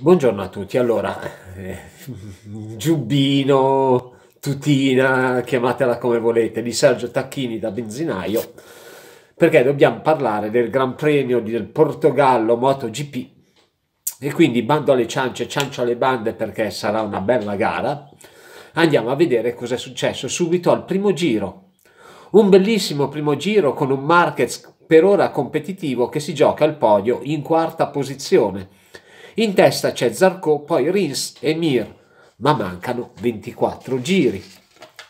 Buongiorno a tutti, allora, eh, giubbino, tutina, chiamatela come volete, di Sergio Tacchini da benzinaio, perché dobbiamo parlare del Gran Premio del Portogallo MotoGP e quindi bando alle ciance, ciancio alle bande perché sarà una bella gara, andiamo a vedere cosa è successo subito al primo giro. Un bellissimo primo giro con un Marquez per ora competitivo che si gioca al podio in quarta posizione in testa c'è Zarco, poi Rins e Mir, ma mancano 24 giri.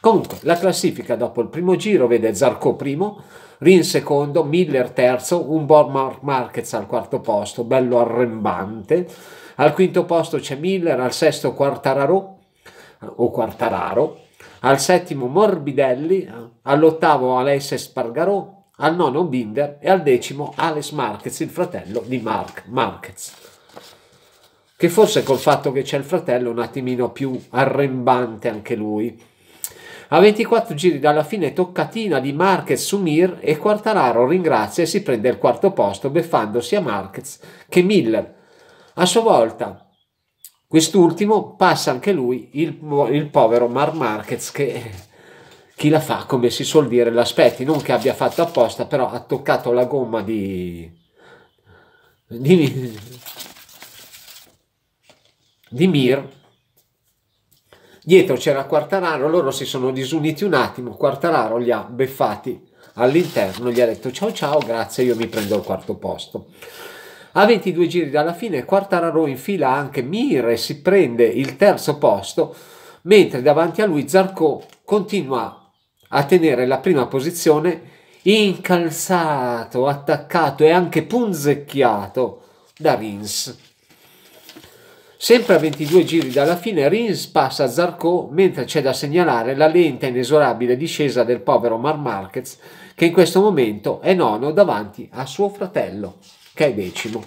Comunque, la classifica dopo il primo giro vede Zarco primo, Rin secondo, Miller terzo, un Bormar Markets al quarto posto, bello arrembante. Al quinto posto c'è Miller, al sesto Quartararo, o Quartararo, al settimo Morbidelli, all'ottavo Alessia Spargarò, al nono Binder e al decimo Alex Marquez, il fratello di Mark Marquez che forse col fatto che c'è il fratello un attimino più arrembante anche lui. A 24 giri dalla fine toccatina di Marquez su Mir e Quartararo ringrazia e si prende il quarto posto beffando sia Marquez che Miller. A sua volta quest'ultimo passa anche lui il, il povero Mar Marquez che chi la fa come si suol dire l'aspetti, non che abbia fatto apposta però ha toccato la gomma di, di di Mir. Dietro c'era Quartararo, loro si sono disuniti un attimo, Quartararo li ha beffati all'interno, gli ha detto ciao ciao, grazie, io mi prendo il quarto posto. A 22 giri dalla fine Quartararo infila anche Mir e si prende il terzo posto, mentre davanti a lui Zarco continua a tenere la prima posizione incalzato, attaccato e anche punzecchiato da Rins. Sempre a 22 giri dalla fine Rins passa Zarco mentre c'è da segnalare la lenta e inesorabile discesa del povero Mar Marquez che in questo momento è nono davanti a suo fratello che è decimo.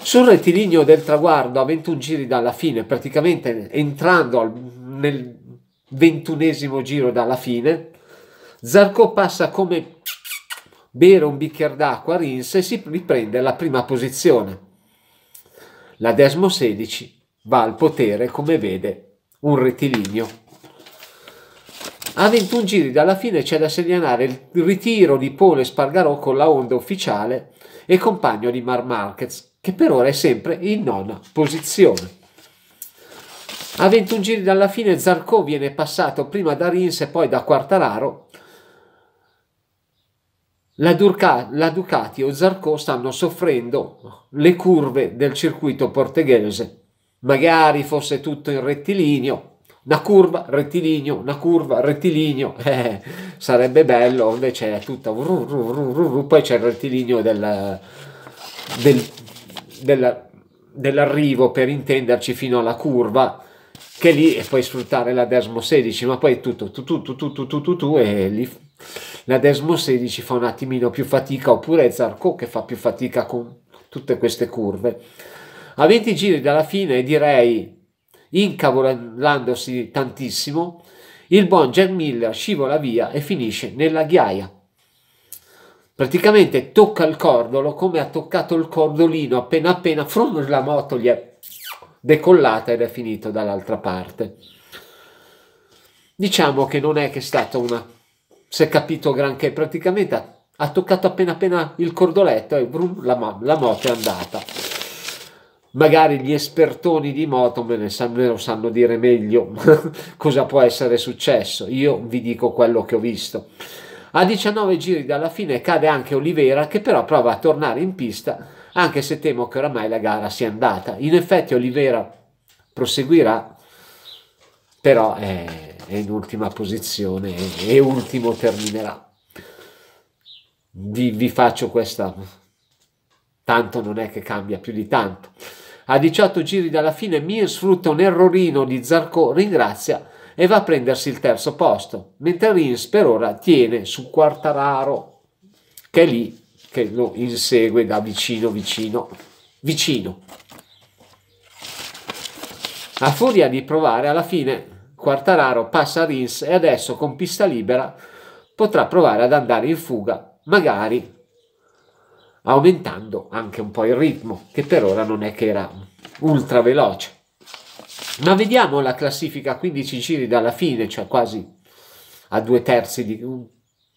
Sul rettilineo del traguardo a 21 giri dalla fine, praticamente entrando nel ventunesimo giro dalla fine, Zarco passa come bere un bicchiere d'acqua a Rins e si riprende la prima posizione. La Desmo 16 va al potere, come vede, un rettilineo. A 21 giri dalla fine c'è da segnalare il ritiro di Pole Spargarò con la Honda ufficiale e compagno di Mar Marquez, che per ora è sempre in nona posizione. A 21 giri dalla fine Zarco viene passato prima da Rins e poi da Quartararo la, Durca- la Ducati e Zarco stanno soffrendo le curve del circuito portoghese. Magari fosse tutto in rettilineo, una curva, rettilineo, una curva, rettilineo, eh, sarebbe bello, invece è tutta ru, ru, ru, poi c'è il rettilineo del, del, del, dell'arrivo per intenderci fino alla curva, che lì puoi sfruttare la Desmo 16, ma poi è tutto tu tu tu tu tu tu tu, tu e lì la Desmo 16 fa un attimino più fatica oppure Zarco che fa più fatica con tutte queste curve. A 20 giri dalla fine direi incavolandosi tantissimo, il buon Jack Miller scivola via e finisce nella ghiaia. Praticamente tocca il cordolo come ha toccato il cordolino appena appena, from la moto gli è decollata ed è finito dall'altra parte. Diciamo che non è che è stata una si è capito granché, praticamente ha, ha toccato appena appena il cordoletto e brum, la, la, moto è andata. Magari gli espertoni di moto me, ne sanno, me lo sanno dire meglio cosa può essere successo, io vi dico quello che ho visto. A 19 giri dalla fine cade anche Olivera che però prova a tornare in pista anche se temo che oramai la gara sia andata. In effetti Olivera proseguirà, però... Eh, è in ultima posizione e, ultimo terminerà. Vi, vi faccio questa, tanto non è che cambia più di tanto. A 18 giri dalla fine Mir sfrutta un errorino di Zarco, ringrazia e va a prendersi il terzo posto, mentre Rins per ora tiene su Quartararo, che è lì che lo insegue da vicino, vicino, vicino. A furia di provare, alla fine Quartararo passa a Rins e adesso con pista libera potrà provare ad andare in fuga, magari aumentando anche un po' il ritmo, che per ora non è che era ultra veloce. Ma vediamo la classifica 15 giri dalla fine, cioè quasi a due terzi di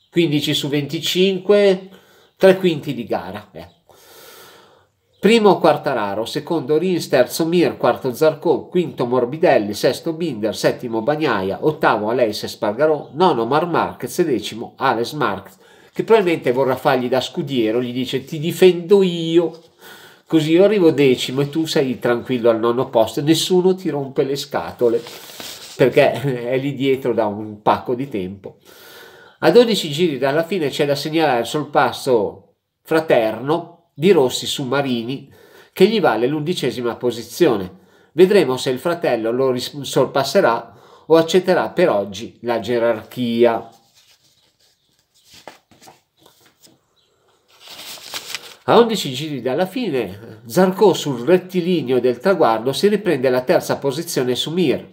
15 su 25, tre quinti di gara. Eh Primo Quartararo, secondo Rins, terzo Mir, quarto Zarco, quinto Morbidelli, sesto Binder, settimo Bagnaia, ottavo Aleis Spargarò, nono Mar Marquez e decimo Alex Marquez, che probabilmente vorrà fargli da scudiero, gli dice ti difendo io, così io arrivo decimo e tu sei tranquillo al nono posto, nessuno ti rompe le scatole, perché è lì dietro da un pacco di tempo. A 12 giri dalla fine c'è da segnalare sul passo fraterno di Rossi su Marini che gli vale l'undicesima posizione. Vedremo se il fratello lo sorpasserà o accetterà per oggi la gerarchia. A 11 giri dalla fine, Zarco sul rettilineo del traguardo si riprende la terza posizione su Mir.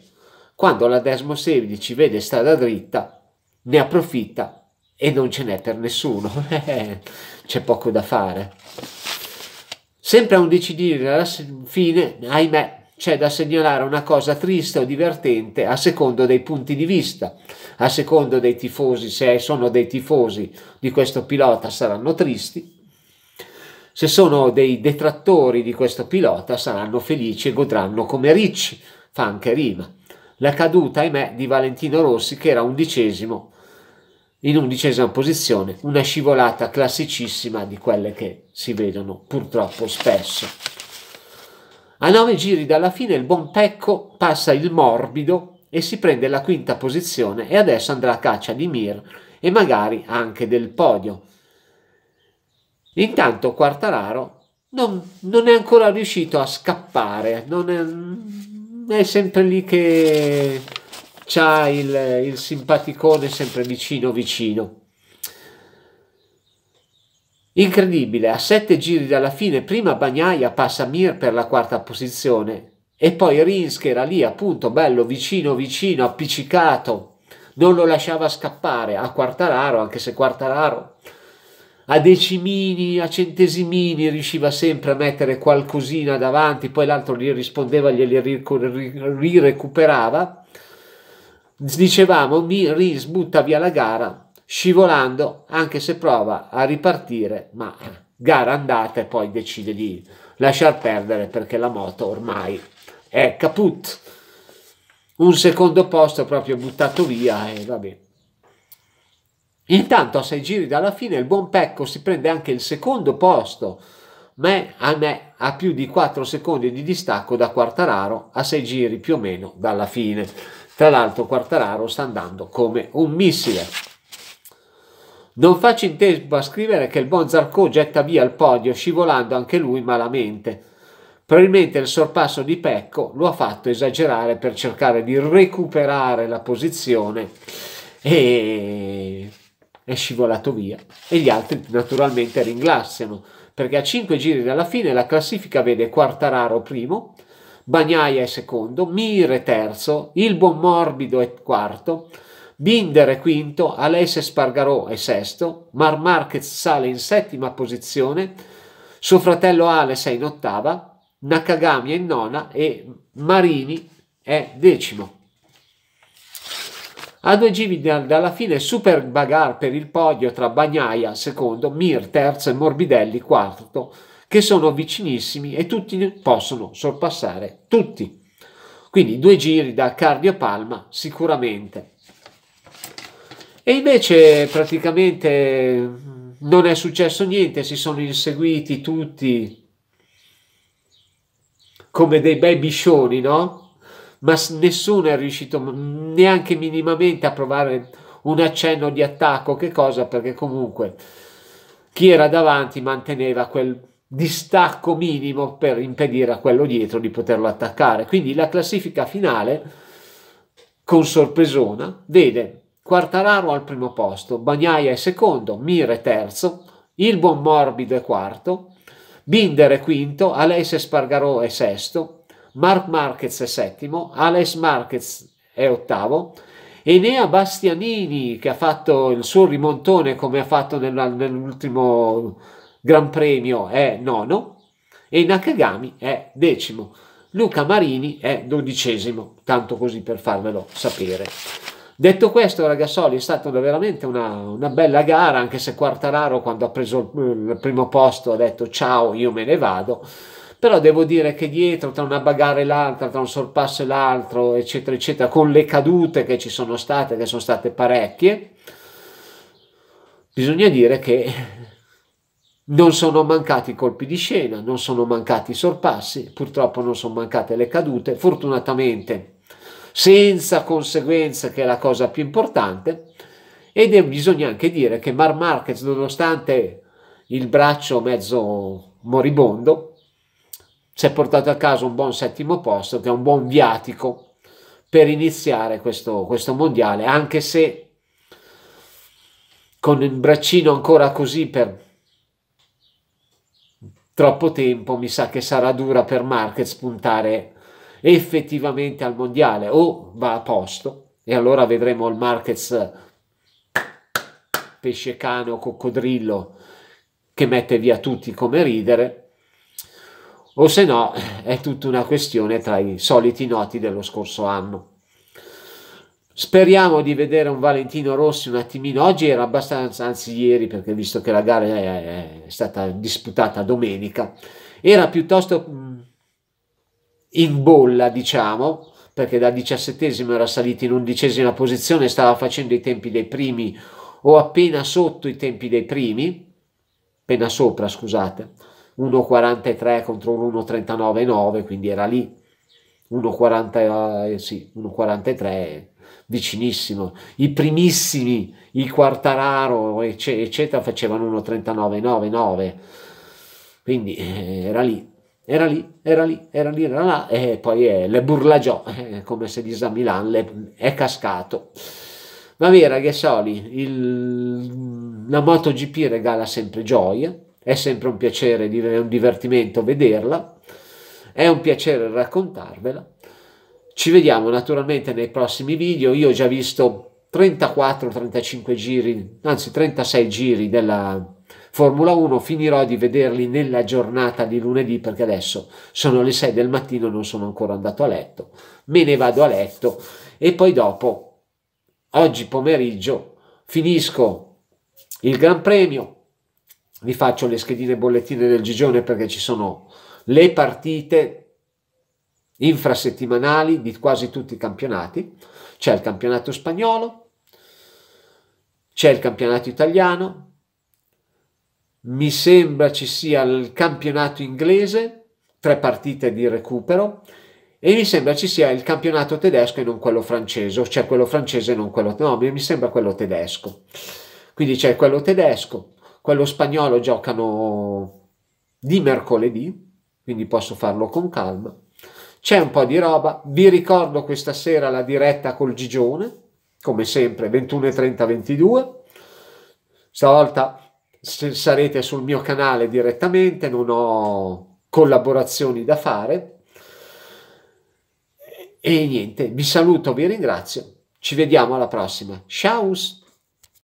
Quando la Desmo 16 vede strada dritta, ne approfitta e non ce n'è per nessuno, eh, c'è poco da fare. Sempre a 11 dire alla fine, ahimè, c'è da segnalare una cosa triste o divertente a secondo dei punti di vista, a secondo dei tifosi, se sono dei tifosi di questo pilota saranno tristi, se sono dei detrattori di questo pilota saranno felici e godranno come ricci, fa anche rima. La caduta, ahimè, di Valentino Rossi che era undicesimo in undicesima posizione, una scivolata classicissima di quelle che si vedono purtroppo spesso. A nove giri dalla fine il buon Pecco passa il morbido e si prende la quinta posizione e adesso andrà a caccia di Mir e magari anche del podio. Intanto Quartararo non, non è ancora riuscito a scappare, non è, è sempre lì che c'ha il, il simpaticone sempre vicino vicino. Incredibile, a sette giri dalla fine, prima Bagnaia passa Mir per la quarta posizione e poi Rins che era lì appunto bello vicino vicino, appiccicato, non lo lasciava scappare a Quartararo, anche se Quartararo a decimini, a centesimini riusciva sempre a mettere qualcosina davanti, poi l'altro gli rispondeva, glieli rirecuperava. Ri- dicevamo Mirin butta via la gara scivolando anche se prova a ripartire ma gara andata e poi decide di lasciar perdere perché la moto ormai è caput un secondo posto proprio buttato via e vabbè intanto a sei giri dalla fine il buon Pecco si prende anche il secondo posto ma ahimè ha più di 4 secondi di distacco da Quartararo a sei giri più o meno dalla fine tra l'altro Quartararo sta andando come un missile. Non faccio in tempo a scrivere che il buon Zarco getta via il podio scivolando anche lui malamente. Probabilmente il sorpasso di Pecco lo ha fatto esagerare per cercare di recuperare la posizione e è scivolato via. E gli altri naturalmente ringraziano perché a 5 giri dalla fine la classifica vede Quartararo primo, Bagnaia è secondo, Mir è terzo, il buon Morbido è quarto, Binder è quinto, Alesse Spargarò è sesto, Mar Marquez sale in settima posizione, suo fratello Ales è in ottava, Nakagami è in nona e Marini è decimo. A due giri dalla fine super bagar per il podio tra Bagnaia secondo, Mir terzo e Morbidelli quarto, che sono vicinissimi e tutti possono sorpassare tutti. Quindi due giri da Cardio Palma sicuramente. E invece praticamente non è successo niente, si sono inseguiti tutti come dei bei biscioni, no? Ma nessuno è riuscito neanche minimamente a provare un accenno di attacco, che cosa? Perché comunque chi era davanti manteneva quel distacco minimo per impedire a quello dietro di poterlo attaccare. Quindi la classifica finale, con sorpresona, vede Quartararo al primo posto, Bagnaia è secondo, Mire terzo, il buon Morbido è quarto, Binder è quinto, Alessia Spargarò è sesto, Mark Marquez è settimo, Alex Marquez è ottavo, Enea Bastianini che ha fatto il suo rimontone come ha fatto nell'ultimo Gran Premio è nono e Nakagami è decimo. Luca Marini è dodicesimo, tanto così per farvelo sapere. Detto questo, Ragazzoli è stata veramente una, una, bella gara, anche se Quartararo quando ha preso il, primo posto ha detto ciao, io me ne vado però devo dire che dietro tra una bagarre e l'altra, tra un sorpasso e l'altro, eccetera, eccetera, con le cadute che ci sono state, che sono state parecchie, bisogna dire che non sono mancati colpi di scena, non sono mancati i sorpassi, purtroppo non sono mancate le cadute, fortunatamente senza conseguenze che è la cosa più importante ed è, bisogna anche dire che Mar Marquez nonostante il braccio mezzo moribondo si è portato a casa un buon settimo posto che è un buon viatico per iniziare questo, questo mondiale anche se con il braccino ancora così per troppo tempo, mi sa che sarà dura per Marquez puntare effettivamente al mondiale o va a posto e allora vedremo il Marquez pesce cane o coccodrillo che mette via tutti come ridere o se no è tutta una questione tra i soliti noti dello scorso anno. Speriamo di vedere un Valentino Rossi un attimino. Oggi era abbastanza, anzi ieri, perché visto che la gara è, è stata disputata domenica, era piuttosto mm, in bolla, diciamo, perché da diciassettesimo era salito in undicesima posizione, stava facendo i tempi dei primi o appena sotto i tempi dei primi, appena sopra, scusate, 1,43 contro l'1,39,9, quindi era lì, 1,43. Eh, sì, 1,43 vicinissimo. I primissimi, i Quartararo, eccetera, facevano 1.39,99. Quindi eh, era lì, era lì, era lì, era lì, era là. E poi eh, le burlagiò, eh, come se dice a Milan, le, è cascato. Va bene ragazzi, il, la MotoGP regala sempre gioia, è sempre un piacere, è un divertimento vederla, è un piacere raccontarvela ci vediamo naturalmente nei prossimi video, io ho già visto 34-35 giri, anzi 36 giri della Formula 1, finirò di vederli nella giornata di lunedì perché adesso sono le 6 del mattino e non sono ancora andato a letto, me ne vado a letto e poi dopo, oggi pomeriggio, finisco il Gran Premio, vi faccio le schedine bollettine del Gigione perché ci sono le partite infrasettimanali di quasi tutti i campionati. C'è il campionato spagnolo, c'è il campionato italiano, mi sembra ci sia il campionato inglese, tre partite di recupero, e mi sembra ci sia il campionato tedesco e non quello francese, o c'è quello francese e non quello no, mi sembra quello tedesco. Quindi c'è quello tedesco, quello spagnolo giocano di mercoledì, quindi posso farlo con calma c'è un po' di roba. Vi ricordo questa sera la diretta col Gigione, come sempre 21.30-22. Stavolta sarete sul mio canale direttamente, non ho collaborazioni da fare. E niente, vi saluto, vi ringrazio. Ci vediamo alla prossima. Ciao!